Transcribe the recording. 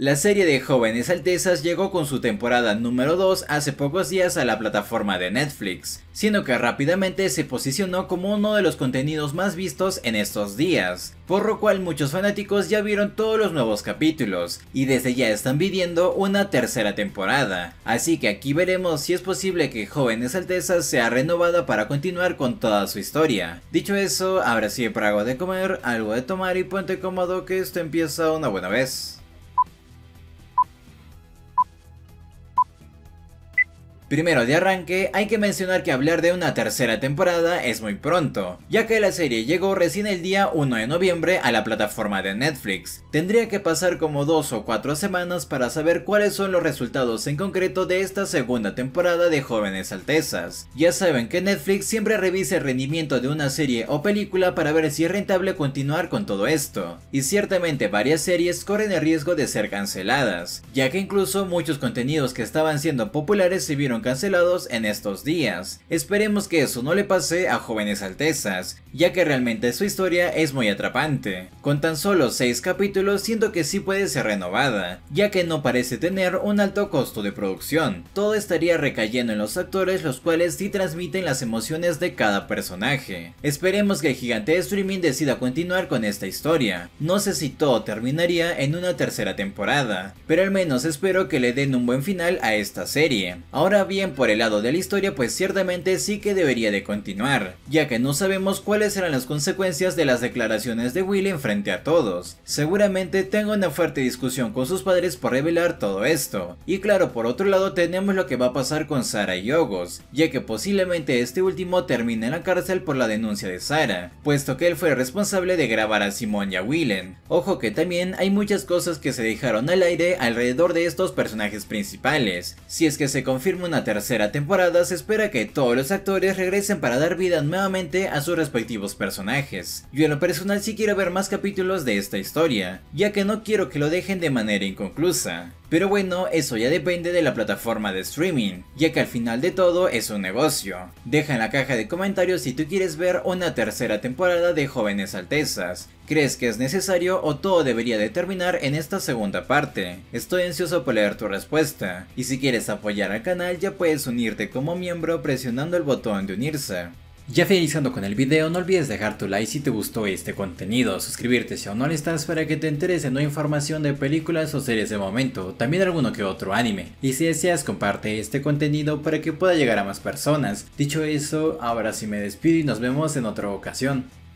La serie de Jóvenes Altezas llegó con su temporada número 2 hace pocos días a la plataforma de Netflix, siendo que rápidamente se posicionó como uno de los contenidos más vistos en estos días, por lo cual muchos fanáticos ya vieron todos los nuevos capítulos y desde ya están viviendo una tercera temporada, así que aquí veremos si es posible que Jóvenes Altezas sea renovada para continuar con toda su historia. Dicho eso, ahora siempre algo de comer, algo de tomar y ponte cómodo que esto empieza una buena vez. Primero de arranque, hay que mencionar que hablar de una tercera temporada es muy pronto, ya que la serie llegó recién el día 1 de noviembre a la plataforma de Netflix. Tendría que pasar como 2 o 4 semanas para saber cuáles son los resultados en concreto de esta segunda temporada de Jóvenes Altezas. Ya saben que Netflix siempre revisa el rendimiento de una serie o película para ver si es rentable continuar con todo esto, y ciertamente varias series corren el riesgo de ser canceladas, ya que incluso muchos contenidos que estaban siendo populares se vieron cancelados en estos días. Esperemos que eso no le pase a Jóvenes Altezas, ya que realmente su historia es muy atrapante. Con tan solo 6 capítulos siento que sí puede ser renovada, ya que no parece tener un alto costo de producción. Todo estaría recayendo en los actores los cuales sí transmiten las emociones de cada personaje. Esperemos que el gigante de streaming decida continuar con esta historia. No sé si todo terminaría en una tercera temporada, pero al menos espero que le den un buen final a esta serie. Ahora bien por el lado de la historia, pues ciertamente sí que debería de continuar, ya que no sabemos cuáles serán las consecuencias de las declaraciones de Willen frente a todos. Seguramente tenga una fuerte discusión con sus padres por revelar todo esto. Y claro, por otro lado tenemos lo que va a pasar con Sara y Ogos, ya que posiblemente este último termine en la cárcel por la denuncia de Sara, puesto que él fue responsable de grabar a Simón y a Willen, Ojo que también hay muchas cosas que se dejaron al aire alrededor de estos personajes principales. Si es que se confirma una tercera temporada se espera que todos los actores regresen para dar vida nuevamente a sus respectivos personajes. Yo en lo personal sí quiero ver más capítulos de esta historia, ya que no quiero que lo dejen de manera inconclusa. Pero bueno, eso ya depende de la plataforma de streaming, ya que al final de todo es un negocio. Deja en la caja de comentarios si tú quieres ver una tercera temporada de Jóvenes Altezas, ¿Crees que es necesario o todo debería de terminar en esta segunda parte? Estoy ansioso por leer tu respuesta, y si quieres apoyar al canal ya puedes unirte como miembro presionando el botón de unirse. Ya finalizando con el video, no olvides dejar tu like si te gustó este contenido, suscribirte si aún no lo estás para que te interese de nueva información de películas o series de momento, también alguno que otro anime. Y si deseas comparte este contenido para que pueda llegar a más personas. Dicho eso, ahora sí me despido y nos vemos en otra ocasión.